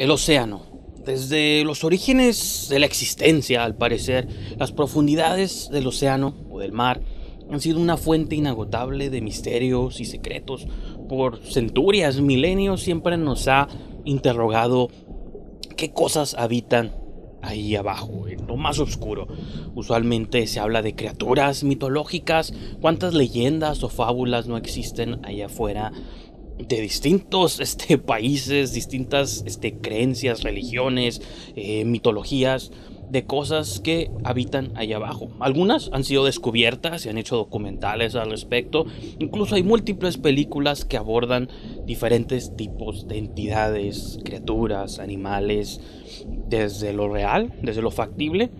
El océano. Desde los orígenes de la existencia, al parecer, las profundidades del océano o del mar han sido una fuente inagotable de misterios y secretos. Por centurias, milenios, siempre nos ha interrogado qué cosas habitan ahí abajo, en lo más oscuro. Usualmente se habla de criaturas mitológicas, cuántas leyendas o fábulas no existen allá afuera de distintos este, países, distintas este, creencias, religiones, eh, mitologías, de cosas que habitan allá abajo. Algunas han sido descubiertas, y han hecho documentales al respecto, incluso hay múltiples películas que abordan diferentes tipos de entidades, criaturas, animales, desde lo real, desde lo factible,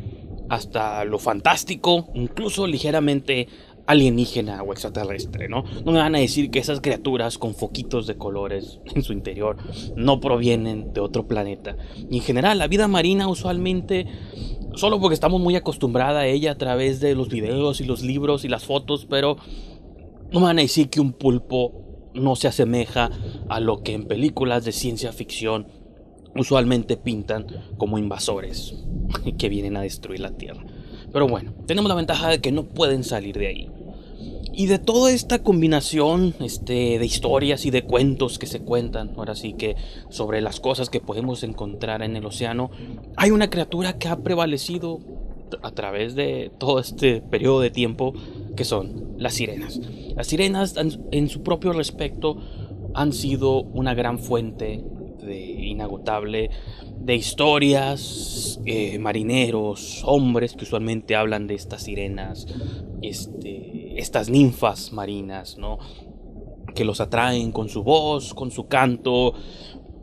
hasta lo fantástico, incluso ligeramente alienígena o extraterrestre, ¿no? No me van a decir que esas criaturas con foquitos de colores en su interior no provienen de otro planeta. Y en general, la vida marina usualmente, solo porque estamos muy acostumbrada a ella a través de los videos y los libros y las fotos, pero no me van a decir que un pulpo no se asemeja a lo que en películas de ciencia ficción usualmente pintan como invasores que vienen a destruir la Tierra. Pero bueno, tenemos la ventaja de que no pueden salir de ahí. Y de toda esta combinación este, de historias y de cuentos que se cuentan, ahora sí que sobre las cosas que podemos encontrar en el océano, hay una criatura que ha prevalecido a través de todo este periodo de tiempo, que son las sirenas. Las sirenas en su propio respecto han sido una gran fuente inagotable de historias, eh, marineros, hombres que usualmente hablan de estas sirenas, este, estas ninfas marinas, ¿no? Que los atraen con su voz, con su canto.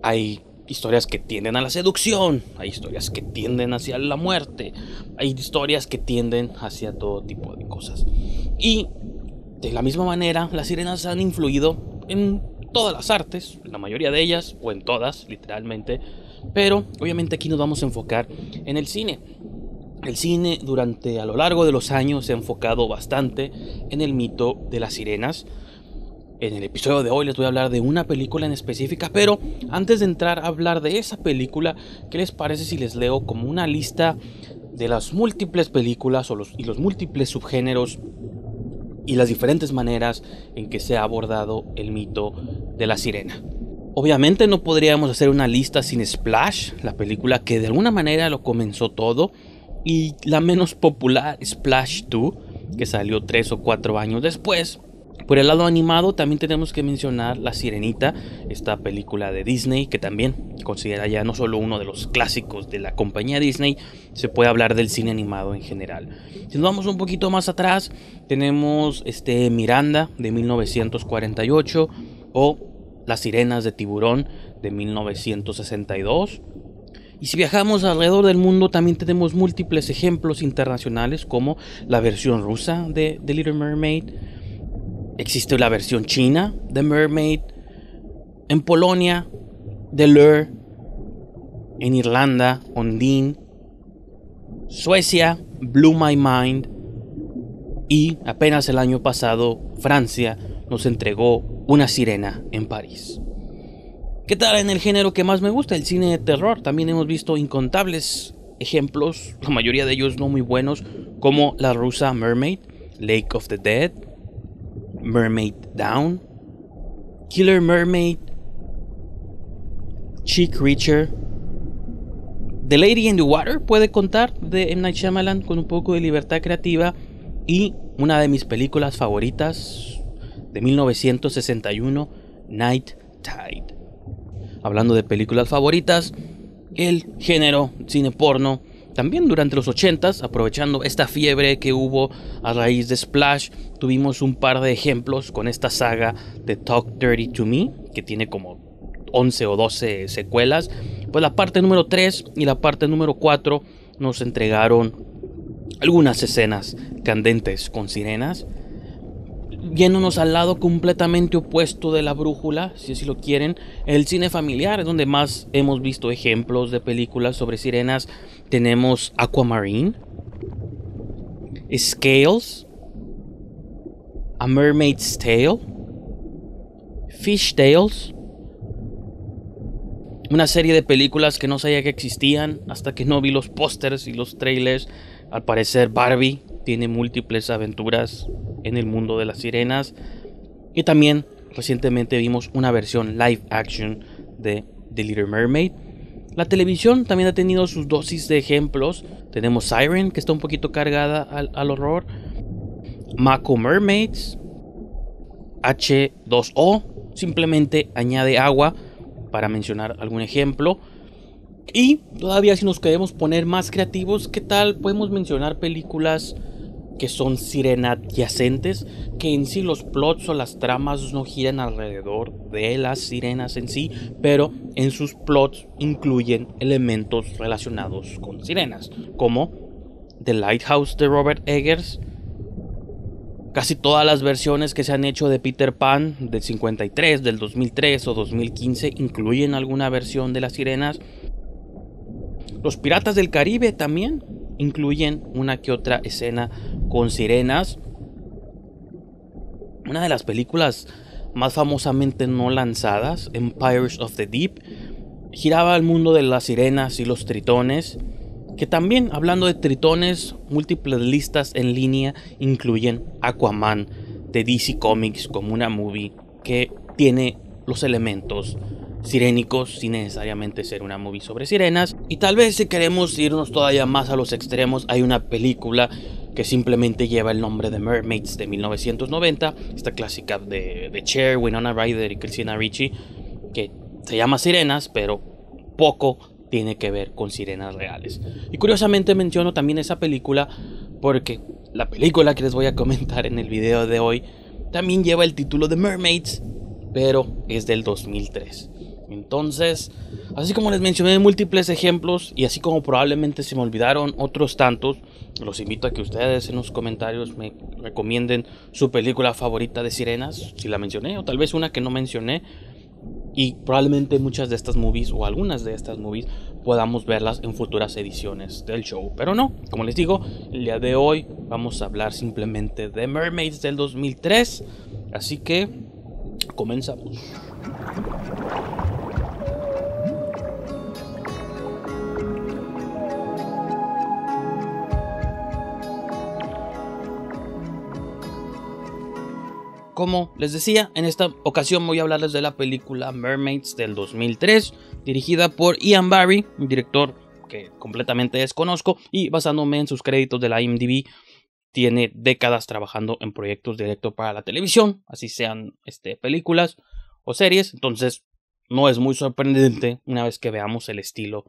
Hay historias que tienden a la seducción, hay historias que tienden hacia la muerte, hay historias que tienden hacia todo tipo de cosas. Y de la misma manera, las sirenas han influido en todas las artes, la mayoría de ellas, o en todas, literalmente, pero obviamente aquí nos vamos a enfocar en el cine. El cine durante a lo largo de los años se ha enfocado bastante en el mito de las sirenas. En el episodio de hoy les voy a hablar de una película en específica, pero antes de entrar a hablar de esa película, ¿qué les parece si les leo como una lista de las múltiples películas o los, y los múltiples subgéneros y las diferentes maneras en que se ha abordado el mito de la sirena. Obviamente no podríamos hacer una lista sin Splash, la película que de alguna manera lo comenzó todo, y la menos popular Splash 2, que salió 3 o 4 años después, por el lado animado también tenemos que mencionar La Sirenita, esta película de Disney que también considera ya no solo uno de los clásicos de la compañía Disney, se puede hablar del cine animado en general. Si nos vamos un poquito más atrás, tenemos este Miranda de 1948 o Las Sirenas de Tiburón de 1962. Y si viajamos alrededor del mundo también tenemos múltiples ejemplos internacionales como la versión rusa de The Little Mermaid, Existe la versión china de Mermaid. En Polonia, de Lure. En Irlanda, Ondine. Suecia, Blue My Mind. Y apenas el año pasado, Francia nos entregó Una sirena en París. ¿Qué tal en el género que más me gusta, el cine de terror? También hemos visto incontables ejemplos, la mayoría de ellos no muy buenos, como La Rusa Mermaid, Lake of the Dead, Mermaid Down, Killer Mermaid, Cheek Creature, The Lady in the Water puede contar de M. Night Shyamalan con un poco de libertad creativa y una de mis películas favoritas de 1961, Night Tide. Hablando de películas favoritas, el género cine porno también durante los 80s, aprovechando esta fiebre que hubo a raíz de Splash, tuvimos un par de ejemplos con esta saga de Talk Dirty to Me, que tiene como 11 o 12 secuelas. Pues la parte número 3 y la parte número 4 nos entregaron algunas escenas candentes con sirenas Viéndonos al lado completamente opuesto de la brújula, si así lo quieren, el cine familiar es donde más hemos visto ejemplos de películas sobre sirenas. Tenemos Aquamarine, Scales, A Mermaid's Tale, Fish Tales, una serie de películas que no sabía que existían hasta que no vi los pósters y los trailers. Al parecer Barbie tiene múltiples aventuras en el mundo de las sirenas. Y también recientemente vimos una versión live action de The Little Mermaid. La televisión también ha tenido sus dosis de ejemplos. Tenemos Siren, que está un poquito cargada al, al horror. Mako Mermaids. H2O. Simplemente añade agua para mencionar algún ejemplo. Y todavía si nos queremos poner más creativos, ¿qué tal? Podemos mencionar películas que son adyacentes. que en sí los plots o las tramas no giran alrededor de las sirenas en sí, pero en sus plots incluyen elementos relacionados con sirenas, como The Lighthouse de Robert Eggers, casi todas las versiones que se han hecho de Peter Pan del 53, del 2003 o 2015 incluyen alguna versión de las sirenas. Los Piratas del Caribe también, incluyen una que otra escena con sirenas. Una de las películas más famosamente no lanzadas, Empires of the Deep, giraba al mundo de las sirenas y los tritones, que también hablando de tritones, múltiples listas en línea incluyen Aquaman de DC Comics como una movie que tiene los elementos sirénicos sin necesariamente ser una movie sobre sirenas. Y tal vez si queremos irnos todavía más a los extremos, hay una película que simplemente lleva el nombre de Mermaids de 1990, esta clásica de, de Cher, Winona Ryder y Christina Ricci, que se llama Sirenas, pero poco tiene que ver con sirenas reales. Y curiosamente menciono también esa película porque la película que les voy a comentar en el video de hoy también lleva el título de Mermaids, pero es del 2003. Entonces, así como les mencioné múltiples ejemplos y así como probablemente se me olvidaron otros tantos, los invito a que ustedes en los comentarios me recomienden su película favorita de sirenas, si la mencioné, o tal vez una que no mencioné. Y probablemente muchas de estas movies o algunas de estas movies podamos verlas en futuras ediciones del show. Pero no, como les digo, el día de hoy vamos a hablar simplemente de Mermaids del 2003. Así que comenzamos. Como les decía, en esta ocasión voy a hablarles de la película Mermaids del 2003, dirigida por Ian Barry, un director que completamente desconozco y basándome en sus créditos de la IMDb, tiene décadas trabajando en proyectos directos para la televisión, así sean este, películas o series, entonces no es muy sorprendente una vez que veamos el estilo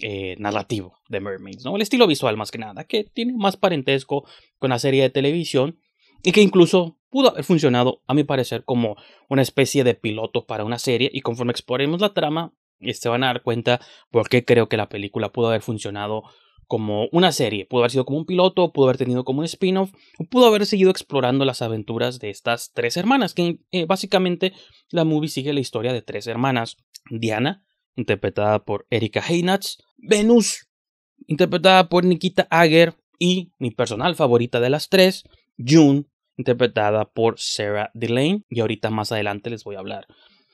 eh, narrativo de Mermaids, ¿no? El estilo visual más que nada, que tiene más parentesco con la serie de televisión y que incluso pudo haber funcionado, a mi parecer, como una especie de piloto para una serie y conforme exploremos la trama, eh, se van a dar cuenta por qué creo que la película pudo haber funcionado como una serie, pudo haber sido como un piloto, pudo haber tenido como un spin-off, o pudo haber seguido explorando las aventuras de estas tres hermanas, que eh, básicamente la movie sigue la historia de tres hermanas, Diana, interpretada por Erika Heinatz, Venus, interpretada por Nikita Ager, y mi personal favorita de las tres, June, interpretada por Sarah Delane. Y ahorita más adelante les voy a hablar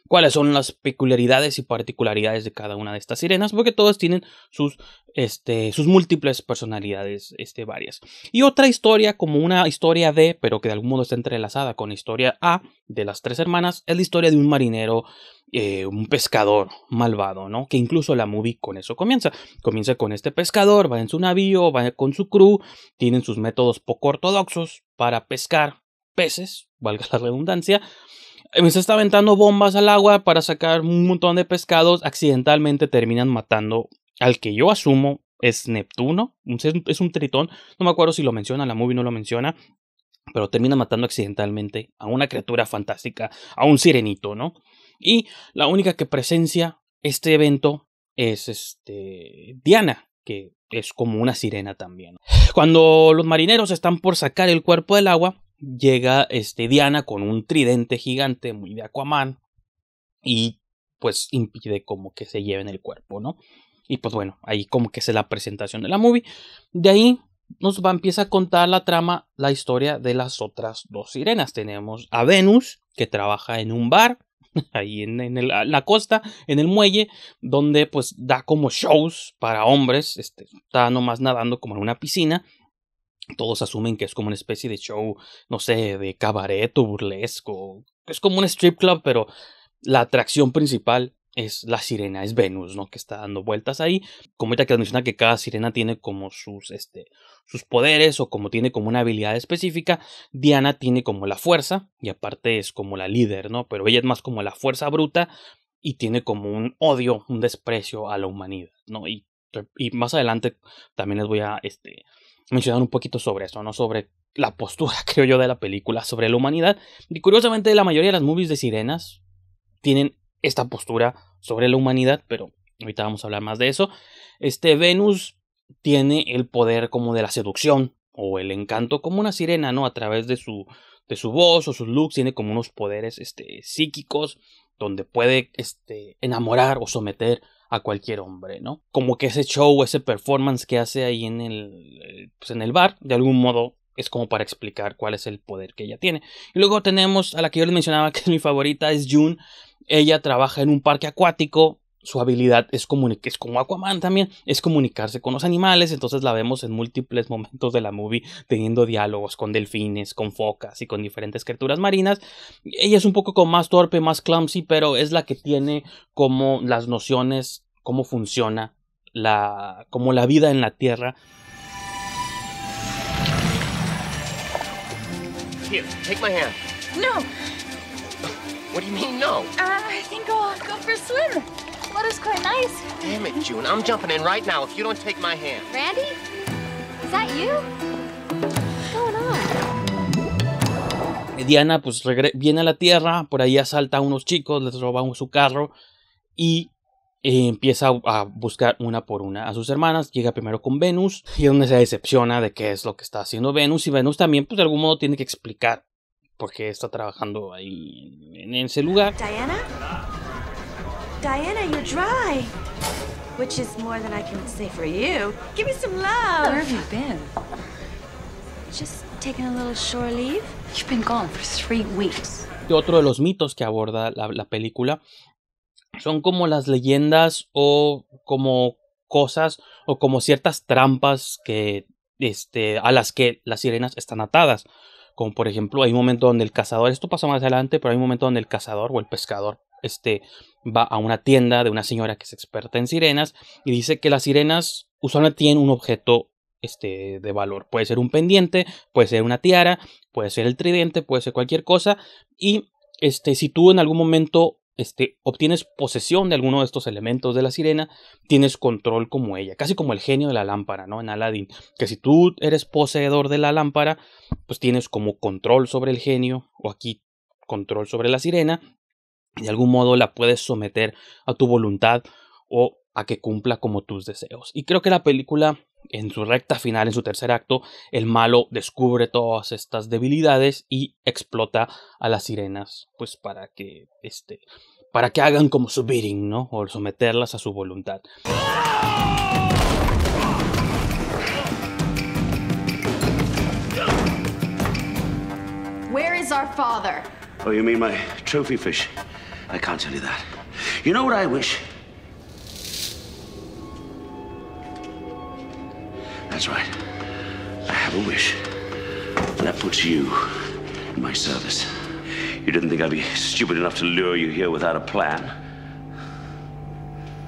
cuáles son las peculiaridades y particularidades de cada una de estas sirenas, porque todas tienen sus, este, múltiples personalidades este, varias. Y otra historia, como una historia D, pero que de algún modo está entrelazada con la historia A de las tres hermanas, es la historia de un marinero, eh, un pescador malvado, ¿no? Que incluso la movie con eso comienza. Comienza con este pescador, va en su navío, va con su crew, tienen sus métodos poco ortodoxos para pescar peces, valga la redundancia, se eh, está aventando bombas al agua para sacar un montón de pescados. Accidentalmente terminan matando al que yo asumo es Neptuno. Es un tritón. No me acuerdo si lo menciona, la movie no lo menciona. Pero termina matando accidentalmente a una criatura fantástica, a un sirenito, ¿no? Y la única que presencia este evento es este Diana, que es como una sirena también. Cuando los marineros están por sacar el cuerpo del agua, llega este, Diana con un tridente gigante muy de Aquaman y pues impide como que se lleven el cuerpo, ¿no? Y pues bueno, ahí como que es la presentación de la movie. De ahí nos va, empieza a contar la trama, la historia de las otras dos sirenas. Tenemos a Venus, que trabaja en un bar, ahí en, en la costa, en el muelle, donde pues da como shows para hombres, este, está nomás nadando como en una piscina todos asumen que es como una especie de show, no sé, de cabaret o burlesco. Es como un strip club, pero la atracción principal es la sirena, es Venus, ¿no? Que está dando vueltas ahí. Como ya que menciona que cada sirena tiene como sus, este, sus poderes o como tiene como una habilidad específica, Diana tiene como la fuerza y aparte es como la líder, ¿no? Pero ella es más como la fuerza bruta y tiene como un odio, un desprecio a la humanidad, ¿no? Y, y más adelante también les voy a, este, Mencionaron un poquito sobre eso, ¿no? Sobre la postura, creo yo, de la película, sobre la humanidad. Y curiosamente, la mayoría de las movies de sirenas tienen esta postura sobre la humanidad, pero ahorita vamos a hablar más de eso. Este Venus tiene el poder como de la seducción o el encanto como una sirena, ¿no? A través de su de su voz o sus looks tiene como unos poderes este psíquicos donde puede este enamorar o someter a cualquier hombre, ¿no? Como que ese show, ese performance que hace ahí en el, pues, en el bar, de algún modo es como para explicar cuál es el poder que ella tiene. Y luego tenemos a la que yo les mencionaba que es mi favorita, es June. Ella trabaja en un parque acuático su habilidad es es también, es comunicarse con los animales, entonces la vemos en múltiples momentos de la movie teniendo diálogos con delfines, con focas y con diferentes criaturas marinas. Ella es un poco más torpe, más clumsy, pero es la que tiene como las nociones, cómo funciona la, como la vida en la Tierra. take my hand. No. What do no? Ah, go for a swim. June. I'm jumping in right now if you don't take my hand. Randy? Is that you? Diana pues viene a la Tierra, por ahí asalta a unos chicos, les roba su carro y eh, empieza a buscar una por una a sus hermanas. Llega primero con Venus y es donde se decepciona de qué es lo que está haciendo Venus. Y Venus también, pues de algún modo, tiene que explicar por qué está trabajando ahí en, en ese lugar. Diana? Diana, you're dry. Which is more than I can say for you. Give me some love. Where have you been? Just taking a little shore leave. You've been gone for three weeks. Otro de los mitos que aborda la, la película son como las leyendas o como cosas o como ciertas trampas que este, a las que las sirenas están atadas. Como por ejemplo, hay un momento donde el cazador, esto pasa más adelante, pero hay un momento donde el cazador o el pescador este, va a una tienda de una señora que es experta en sirenas y dice que las sirenas usualmente tienen un objeto este, de valor. Puede ser un pendiente, puede ser una tiara, puede ser el tridente, puede ser cualquier cosa. Y este, si tú en algún momento este, obtienes posesión de alguno de estos elementos de la sirena, tienes control como ella, casi como el genio de la lámpara, ¿no? En Aladdin, que si tú eres poseedor de la lámpara, pues tienes como control sobre el genio, o aquí control sobre la sirena, de algún modo la puedes someter a tu voluntad o a que cumpla como tus deseos. Y creo que la película, en su recta final, en su tercer acto, el malo descubre todas estas debilidades y explota a las sirenas, pues para que este, para que hagan como su bidding, ¿no? O someterlas a su voluntad. Oh, trophy I can't tell you that. You know what I wish? That's right. I have a wish. And that puts you in my service. You didn't think I'd be stupid enough to lure you here without a plan.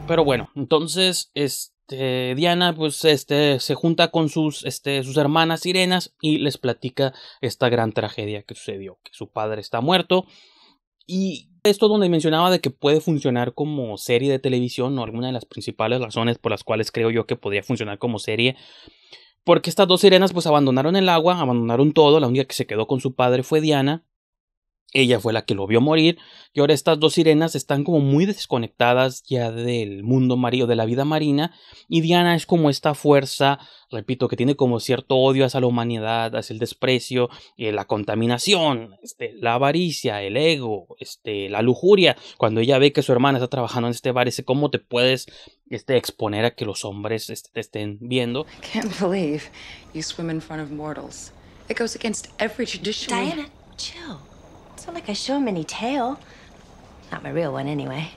Pero bueno, entonces este, Diana pues, este, se junta con sus, este, sus hermanas sirenas y les platica esta gran tragedia que sucedió, que su padre está muerto, y esto donde mencionaba de que puede funcionar como serie de televisión o alguna de las principales razones por las cuales creo yo que podría funcionar como serie. Porque estas dos sirenas pues abandonaron el agua, abandonaron todo, la única que se quedó con su padre fue Diana ella fue la que lo vio morir y ahora estas dos sirenas están como muy desconectadas ya del mundo marino, de la vida marina y Diana es como esta fuerza, repito, que tiene como cierto odio hacia la humanidad, hacia el desprecio, eh, la contaminación, este, la avaricia, el ego, este, la lujuria. Cuando ella ve que su hermana está trabajando en este bar, dice, ¿cómo te puedes este, exponer a que los hombres este, te estén viendo? It's not like I show him em any tail. Not my real one, anyway.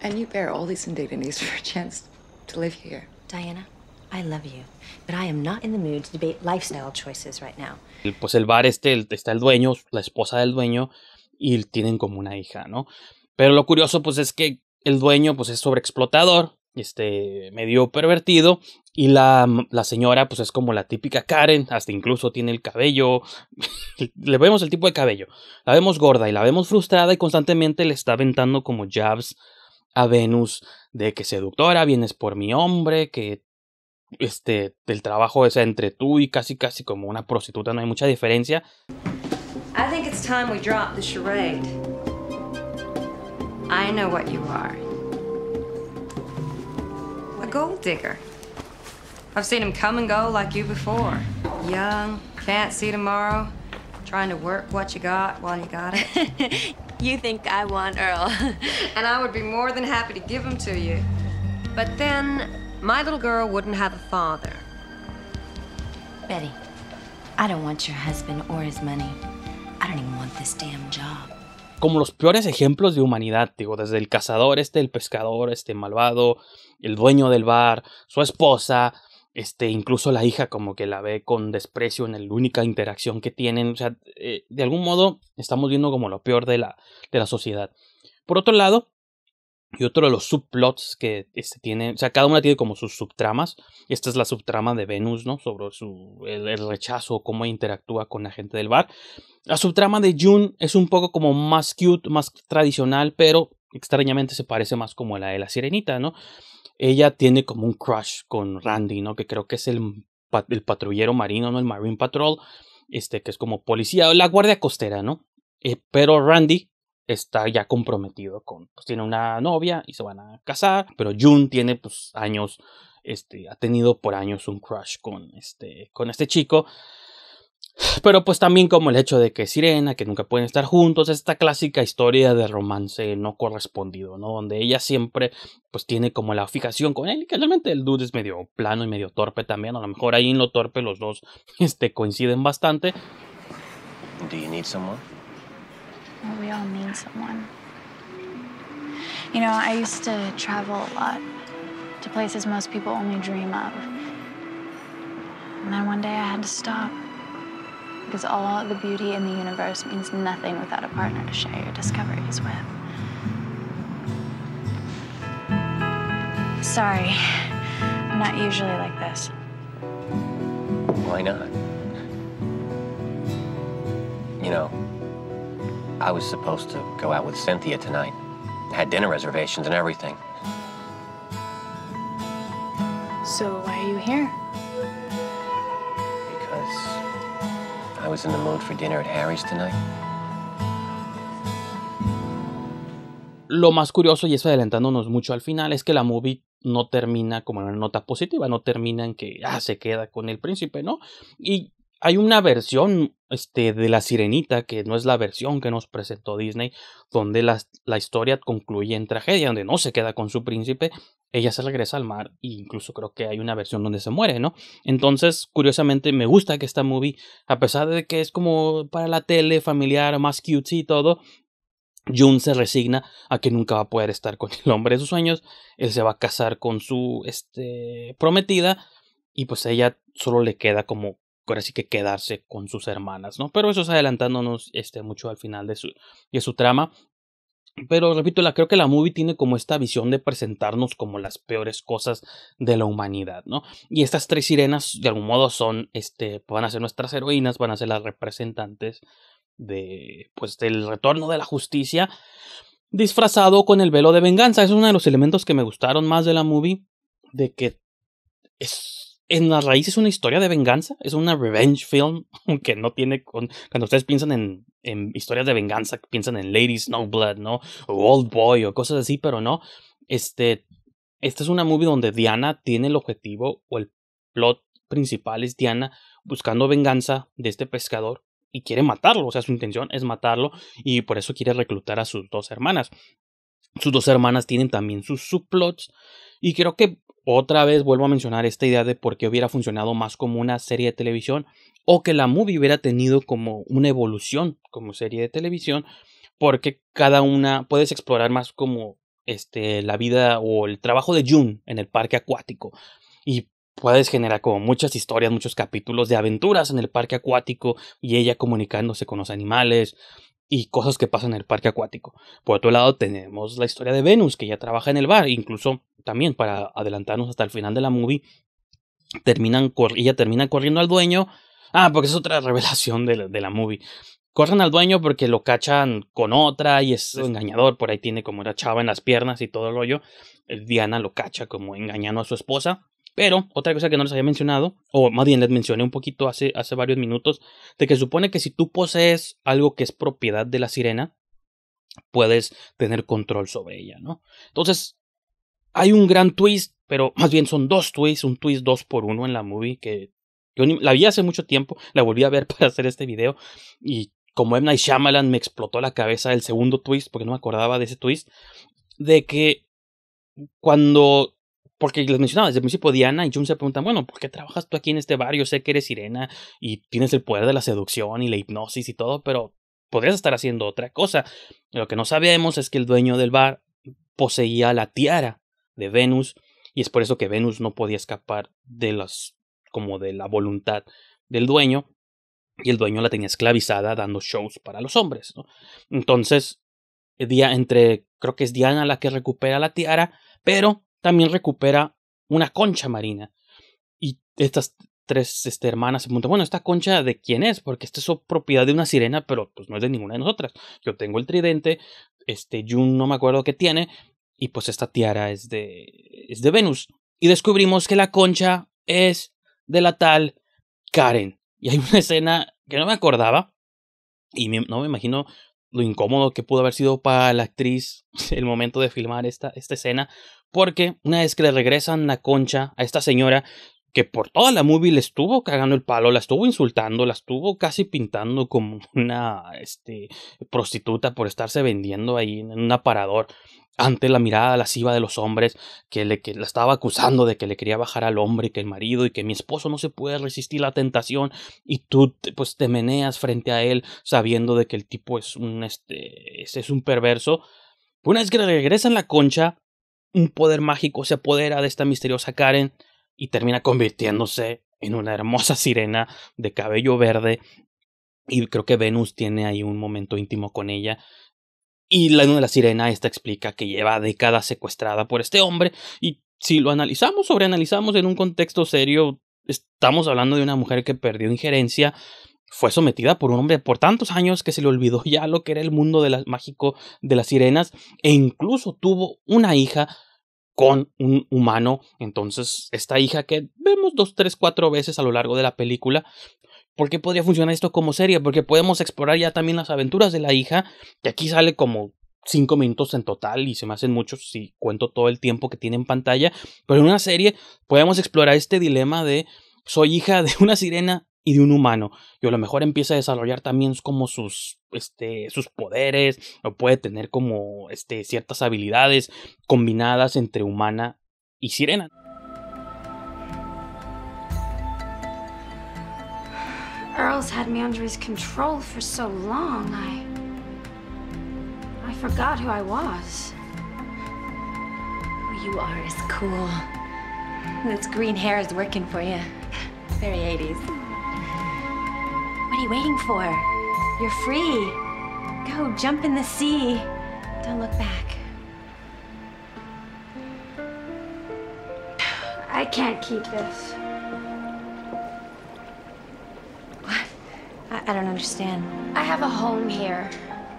And you bear all these indignities for a chance to live here. Diana, I love you, but I am not in the mood to debate lifestyle choices right now. Pues el bar este, el, está el dueño, la esposa del dueño, y tienen como una hija, ¿no? Pero lo curioso, pues, es que el dueño, pues, es sobreexplotador, este, medio pervertido, y mm, la, señora, pues es como la típica Karen, hasta incluso tiene el cabello. le vemos el tipo de cabello. La vemos gorda y la vemos frustrada y constantemente le está aventando como jabs a Venus de que seductora, vienes por mi hombre, que este, el trabajo es entre tú y casi casi como una prostituta, no hay mucha diferencia. I think it's time we the charade. I know what you are. A gold digger. I've seen him come and go like you before. Young, fancy tomorrow, trying to work what you got while you got it. you think I want Earl. and I would be more than happy to give him to you. But then, my little girl wouldn't have a father. Betty, I don't want your husband or his money. I don't even want this damn job. Como los peores ejemplos de humanidad, digo, desde el cazador, este, el pescador, este malvado, el dueño del bar, su esposa, Este, incluso la hija como que la ve con desprecio en la única interacción que tienen. O sea, eh, de algún modo estamos viendo como lo peor de la, de la sociedad. Por otro lado, y otro de los subplots que este tiene, o sea, cada una tiene como sus subtramas. Esta es la subtrama de Venus, ¿no? Sobre su, el, el rechazo, cómo interactúa con la gente del bar. La subtrama de June es un poco como más cute, más tradicional, pero extrañamente se parece más como la de la sirenita, ¿no? ella tiene como un crush con Randy, ¿no? Que creo que es el, el patrullero marino, ¿no? El Marine Patrol, este, que es como policía, la guardia costera, ¿no? Eh, pero Randy está ya comprometido con, pues tiene una novia y se van a casar, pero June tiene pues años, este, ha tenido por años un crush con este, con este chico pero pues también como el hecho de que Sirena, que nunca pueden estar juntos, esta clásica historia de romance no correspondido, ¿no? Donde ella siempre pues tiene como la fijación con él y que realmente el dude es medio plano y medio torpe también, a lo mejor ahí en lo torpe los dos este, coinciden bastante. Do you need someone? we all need someone. You know, I used to travel a lot to places most people only dream of. And one day I had to stop. because all the beauty in the universe means nothing without a partner to share your discoveries with. Sorry, I'm not usually like this. Why not? You know, I was supposed to go out with Cynthia tonight. Had dinner reservations and everything. So why are you here? Lo más curioso, y es adelantándonos mucho al final, es que la movie no termina como en una nota positiva, no termina en que ah, se queda con el príncipe, ¿no? Y hay una versión este, de La Sirenita, que no es la versión que nos presentó Disney, donde la, la historia concluye en tragedia, donde no se queda con su príncipe, ella se regresa al mar e incluso creo que hay una versión donde se muere, ¿no? Entonces, curiosamente, me gusta que esta movie, a pesar de que es como para la tele, familiar, más cutesy y todo, June se resigna a que nunca va a poder estar con el hombre de sus sueños, él se va a casar con su este, prometida y pues ella solo le queda como ahora que quedarse con sus hermanas, ¿no? Pero eso es adelantándonos este, mucho al final de su, de su trama. Pero repito, la, creo que la movie tiene como esta visión de presentarnos como las peores cosas de la humanidad, ¿no? Y estas tres sirenas, de algún modo, son, este, van a ser nuestras heroínas, van a ser las representantes de, pues, del retorno de la justicia, disfrazado con el velo de venganza. Es uno de los elementos que me gustaron más de la movie, de que es en la raíz es una historia de venganza, es una revenge film, aunque no tiene... Con, cuando ustedes piensan en, en, historias de venganza, piensan en Lady Snowblood, ¿no? O Old Boy o cosas así, pero no. Este, esta es una movie donde Diana tiene el objetivo o el plot principal es Diana buscando venganza de este pescador y quiere matarlo, o sea, su intención es matarlo y por eso quiere reclutar a sus dos hermanas. Sus dos hermanas tienen también sus subplots y creo que otra vez vuelvo a mencionar esta idea de por qué hubiera funcionado más como una serie de televisión o que la movie hubiera tenido como una evolución como serie de televisión porque cada una puedes explorar más como este, la vida o el trabajo de June en el parque acuático y puedes generar como muchas historias, muchos capítulos de aventuras en el parque acuático y ella comunicándose con los animales y cosas que pasan en el parque acuático. Por otro lado tenemos la historia de Venus que ya trabaja en el bar, incluso también para adelantarnos hasta el final de la movie, terminan ella termina corriendo al dueño. Ah, porque es otra revelación de la, movie. Corren al dueño porque lo cachan con otra y es engañador. Por ahí tiene como una chava en las piernas y todo el rollo. Eh, Diana lo cacha como engañando a su esposa. Pero otra cosa que no les había mencionado, o más bien les mencioné un poquito hace, hace varios minutos, de que supone que si tú posees algo que es propiedad de la sirena, puedes tener control sobre ella, ¿no? Entonces, hay un gran twist, pero más bien son dos twists, un twist dos por uno en la movie que yo la vi hace mucho tiempo, la volví a ver para hacer este video y como M. y Shyamalan me explotó la cabeza el segundo twist porque no me acordaba de ese twist, de que cuando porque les mencionaba desde el principio, Diana y Jun se preguntan, bueno, ¿por qué trabajas tú aquí en este bar? Yo Sé que eres sirena y tienes el poder de la seducción y la hipnosis y todo, pero podrías estar haciendo otra cosa. Lo que no sabemos es que el dueño del bar poseía la tiara de Venus y es por eso que Venus no podía escapar de las como de la voluntad del dueño y el dueño la tenía esclavizada dando shows para los hombres. ¿no? Entonces, día entre creo que es Diana la que recupera la tiara, pero también recupera una concha marina. Y estas tres este, hermanas se bueno, ¿esta concha de quién es? Porque esta es propiedad de una sirena, pero pues no es de ninguna de nosotras. Yo tengo el tridente, este Jun no me acuerdo qué tiene, y pues esta tiara es de, es de Venus. Y descubrimos que la concha es de la tal Karen. Y hay una escena que no me acordaba. Y no me imagino lo incómodo que pudo haber sido para la actriz el momento de filmar esta, esta escena. Porque una vez que le regresan la concha a esta señora, que por toda la movie le estuvo cagando el palo, la estuvo insultando, la estuvo casi pintando como una este, prostituta por estarse vendiendo ahí en un aparador ante la mirada lasciva de los hombres, que le que la estaba acusando de que le quería bajar al hombre y que el marido y que mi esposo no se puede resistir la tentación y tú pues te meneas frente a él sabiendo de que el tipo es un este, es un perverso. Una vez que en la concha, un poder mágico se apodera de esta misteriosa Karen y termina convirtiéndose en una hermosa sirena de cabello verde y creo que Venus tiene ahí un momento íntimo con ella y la, de la sirena esta explica que lleva décadas secuestrada por este hombre y si lo analizamos, sobreanalizamos en un contexto serio, estamos hablando de una mujer que perdió injerencia, fue sometida por un hombre por tantos años que se le olvidó ya lo que era el mundo de la, mágico de las sirenas e incluso tuvo una hija con un humano. Entonces, esta hija que vemos dos, tres, cuatro veces a lo largo de la película, ¿por qué podría funcionar esto como serie? Porque podemos explorar ya también las aventuras de la hija, que aquí sale como cinco minutos en total y se me hacen muchos si cuento todo el tiempo que tiene en pantalla. Pero en una serie podemos explorar este dilema de soy hija de una sirena y de un humano. Y a lo mejor empieza a desarrollar también como sus, este, sus poderes, o puede tener como este, ciertas habilidades combinadas entre humana y sirena. Earl's had me under his control for so long, I. I forgot who I was. You are as cool. This green hair is working for you. Very 80s. What are you waiting for? You're free. Go, jump in the sea. Don't look back. I can't keep this. What? I, I don't understand. I have a home here,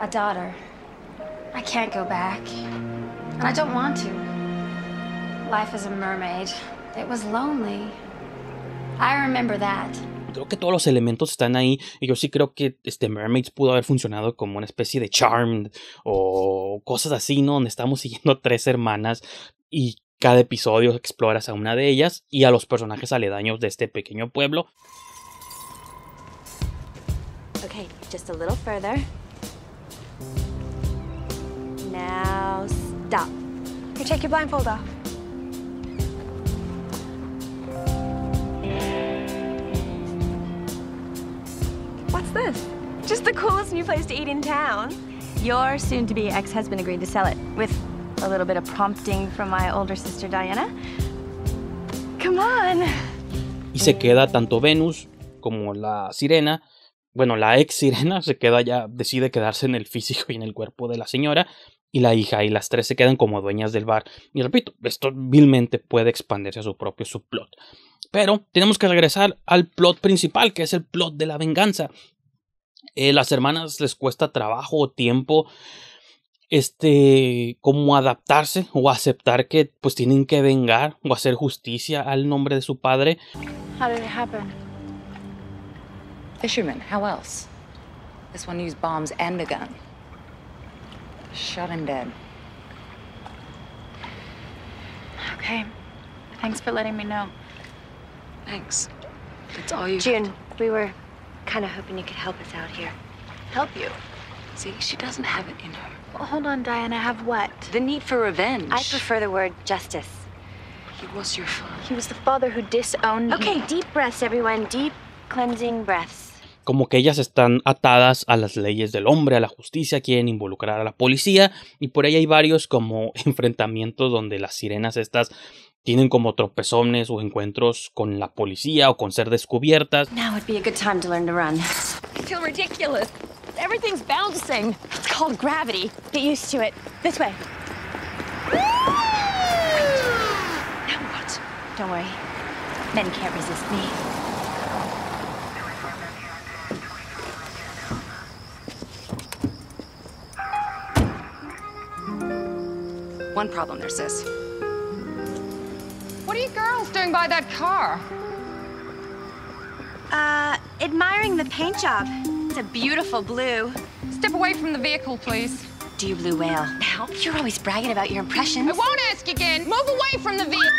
a daughter. I can't go back. And I don't want to. Life as a mermaid, it was lonely. I remember that. creo que todos los elementos están ahí. Y yo sí creo que este Mermaids pudo haber funcionado como una especie de Charmed o cosas así, ¿no? Donde estamos siguiendo tres hermanas y cada episodio exploras a una de ellas y a los personajes aledaños de este pequeño pueblo. Okay, just a little further. Now stop. You take your blindfold What's this? Just the coolest new place to eat in town. Your soon-to-be ex-husband agreed to sell it with a little bit of prompting from my older sister Diana. Come on. Y se queda tanto Venus como la sirena. Bueno, la ex sirena se queda ya, decide quedarse en el físico y en el cuerpo de la señora y la hija, y las tres se quedan como dueñas del bar. Y repito, esto vilmente puede expandirse a su propio subplot. Pero tenemos que regresar al plot principal, que es el plot de la venganza. Eh, las hermanas les cuesta trabajo o tiempo este como adaptarse o aceptar que pues tienen que vengar o hacer justicia al nombre de su padre. me Thanks. That's all you. June, we were kind of hoping you could help us out here. Help you? See, she doesn't have it in her. Well, hold on, Diana. Have what? The need for revenge. I prefer the word justice. He was your father. He was the father who disowned. Okay, deep breaths, everyone. Deep cleansing breaths. como que ellas están atadas a las leyes del hombre, a la justicia, quieren involucrar a la policía y por ahí hay varios como enfrentamientos donde las sirenas estas tienen como tropezones o encuentros con la policía o con ser descubiertas. Now would be a good time to learn to run. siento feel ridiculous. Everything's bouncing. It's called gravity. Get used to it. This way. Now what? Don't worry. Men can't resist me. One problem there, sis. What are you girls doing by that car? Uh, admiring the paint job. It's a beautiful blue. Step away from the vehicle, please. Do you, Blue Whale? Now, you're always bragging about your impressions. I won't ask again. Move away from the vehicle.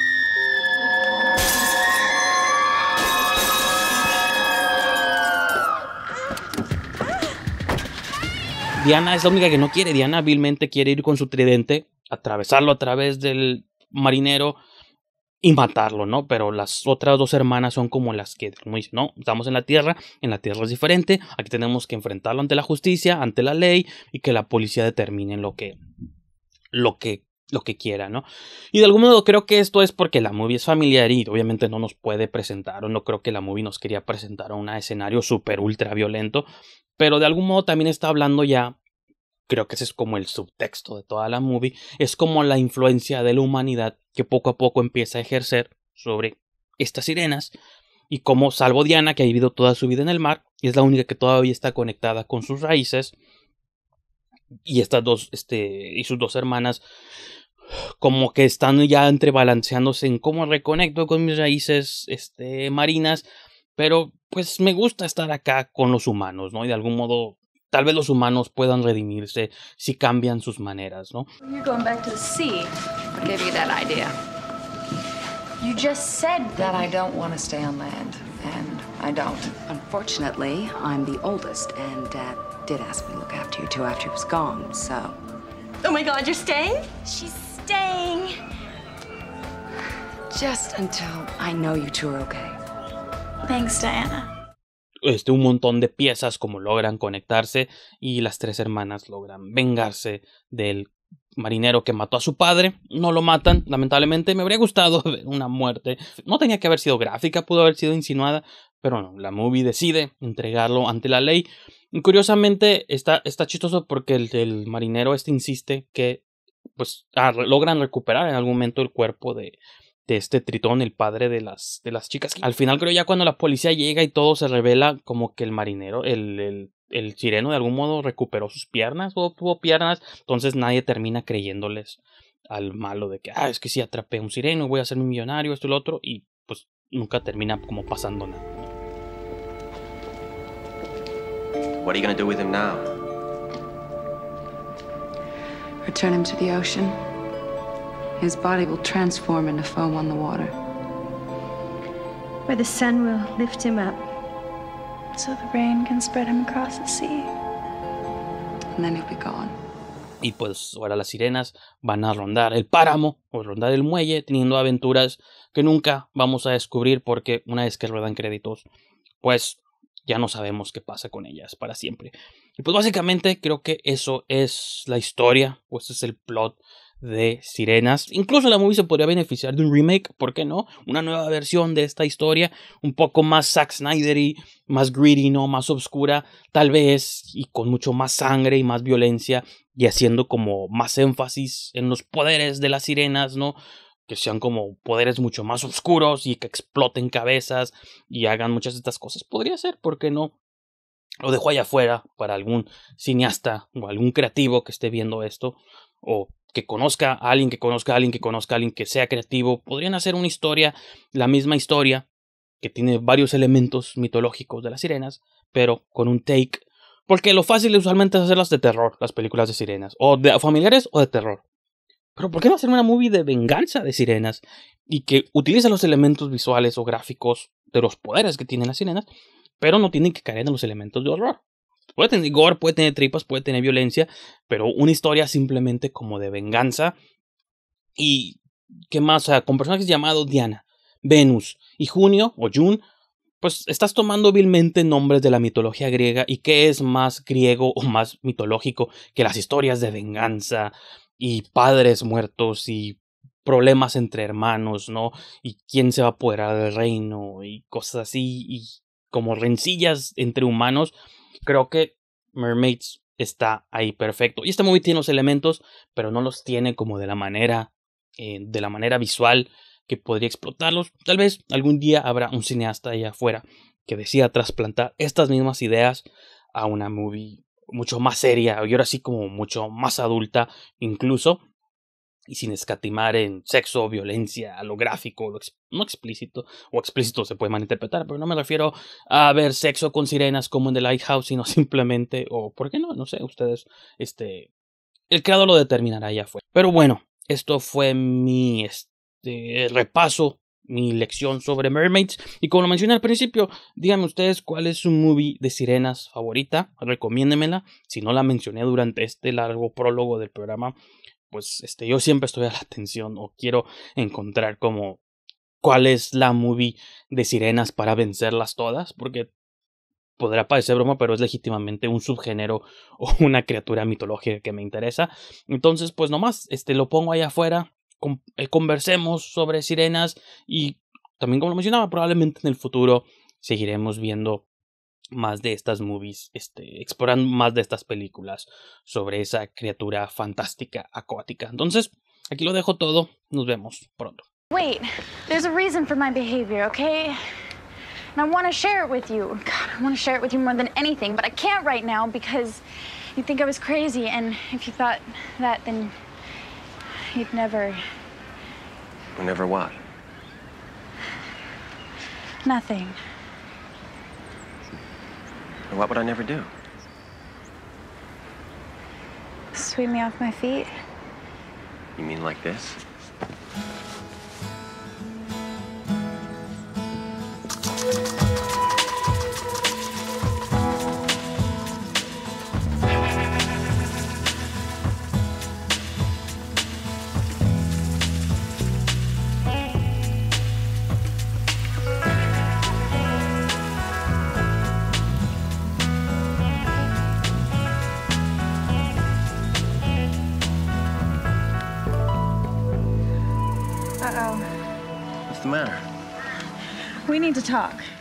Diana es la única que no quiere. Diana habilmente quiere ir con su tridente, atravesarlo a través del marinero y matarlo, ¿no? Pero las otras dos hermanas son como las que, no, estamos en la tierra, en la tierra es diferente, aquí tenemos que enfrentarlo ante la justicia, ante la ley y que la policía determine lo que, lo que, lo que quiera, ¿no? Y de algún modo creo que esto es porque la movie es familiar y obviamente no nos puede presentar, o no creo que la movie nos quería presentar a un escenario súper ultra violento, pero de algún modo también está hablando ya creo que ese es como el subtexto de toda la movie, es como la influencia de la humanidad que poco a poco empieza a ejercer sobre estas sirenas y como salvo Diana que ha vivido toda su vida en el mar y es la única que todavía está conectada con sus raíces y estas dos este y sus dos hermanas como que están ya entrebalanceándose en cómo reconecto con mis raíces este marinas pero pues me gusta estar acá con los humanos no y de algún modo tal vez los humanos puedan redimirse si cambian sus maneras, ¿no? You're going back to the sea. I gave you that idea. You just said that I don't want to stay on land, and I don't. Unfortunately, I'm the oldest, and Dad uh, did ask me to look after you two after he was gone, so. Oh my God, you're staying? She's staying. Just until I know you two are okay. Thanks, Diana. este, un montón de piezas como logran conectarse y las tres hermanas logran vengarse del marinero que mató a su padre. No lo matan, lamentablemente. Me habría gustado una muerte. No tenía que haber sido gráfica, pudo haber sido insinuada, pero no, la movie decide entregarlo ante la ley. curiosamente está, está chistoso porque el, marinero este insiste que pues ah, logran recuperar en algún momento el cuerpo de, de este Tritón, el padre de las, de las chicas. Al final creo ya cuando la policía llega y todo se revela como que el marinero, el, el, sireno de algún modo recuperó sus piernas o tuvo piernas, entonces nadie termina creyéndoles al malo de que, ah, es que si atrapé un sireno, voy a ser un millonario, esto y lo otro, y pues nunca termina como pasando nada. Return His body will transform into foam on the water. Where the sun will lift him up. So the rain can spread him across the sea. And then he'll be Y pues ahora las sirenas van a rondar el páramo o rondar el muelle, teniendo aventuras que nunca vamos a descubrir porque una vez que ruedan créditos, pues ya no sabemos qué pasa con ellas para siempre. Y pues básicamente creo que eso es la historia, o pues es el plot de sirenas. Incluso la movie se podría beneficiar de un remake, ¿por qué no? Una nueva versión de esta historia, un poco más Zack Snyder y más greedy, ¿no? Más oscura, tal vez, y con mucho más sangre y más violencia, y haciendo como más énfasis en los poderes de las sirenas, ¿no? que sean como poderes mucho más oscuros y que exploten cabezas y hagan muchas de estas cosas. Podría ser, ¿por qué no? Lo dejo allá afuera para algún cineasta o algún creativo que esté viendo esto o que conozca a alguien, que conozca a alguien, que conozca a alguien, que sea creativo. Podrían hacer una historia, la misma historia, que tiene varios elementos mitológicos de las sirenas, pero con un take. Porque lo fácil usualmente es hacerlas de terror, las películas de sirenas, o de familiares o de terror. Pero ¿por qué no hacer una movie de venganza de sirenas y que utiliza los elementos visuales o gráficos de los poderes que tienen las sirenas, pero no tienen que caer en los elementos de horror? Puede tener gore, puede tener tripas, puede tener violencia, pero una historia simplemente como de venganza. Y, ¿qué más? O sea, con personajes llamados Diana, Venus y Junio o Jun, pues estás tomando vilmente nombres de la mitología griega y qué es más griego o más mitológico que las historias de venganza y padres muertos y problemas entre hermanos, ¿no? Y quién se va a apoderar del reino y cosas así y como rencillas entre humanos creo que Mermaids está ahí perfecto. Y este movie tiene los elementos, pero no los tiene como de la manera, eh, de la manera visual que podría explotarlos. Tal vez algún día habrá un cineasta allá afuera que decida trasplantar estas mismas ideas a una movie mucho más seria y ahora sí como mucho más adulta incluso y sin escatimar en sexo, violencia, lo gráfico, no explícito, o explícito se puede malinterpretar, pero no me refiero a ver sexo con sirenas como en The Lighthouse, sino simplemente, o por qué no, no sé, ustedes, este, el creador lo determinará ya fue. Pero bueno, esto fue mi este, repaso, mi lección sobre Mermaids. Y como lo mencioné al principio, díganme ustedes cuál es su movie de sirenas favorita. Recomiéndemela. Si no la mencioné durante este largo prólogo del programa, pues este, yo siempre estoy a la atención o quiero encontrar como cuál es la movie de sirenas para vencerlas todas, porque podrá parecer broma, pero es legítimamente un subgénero o una criatura mitológica que me interesa. Entonces, pues nomás, este, lo pongo ahí afuera, eh, conversemos sobre sirenas y también como lo mencionaba, probablemente en el futuro seguiremos viendo más de estas movies, este, explorando más de estas películas sobre esa criatura fantástica acuática. Entonces, aquí lo dejo todo, nos vemos pronto. Wait, there's a reason for my behavior, okay? And I want to share it with you. God, I want to share it with you more than anything, but I can't right now because you think I was crazy, and if you thought that, then you'd never. Never what? Nothing. What would I never do? Sweep me off my feet. You mean like this? talk.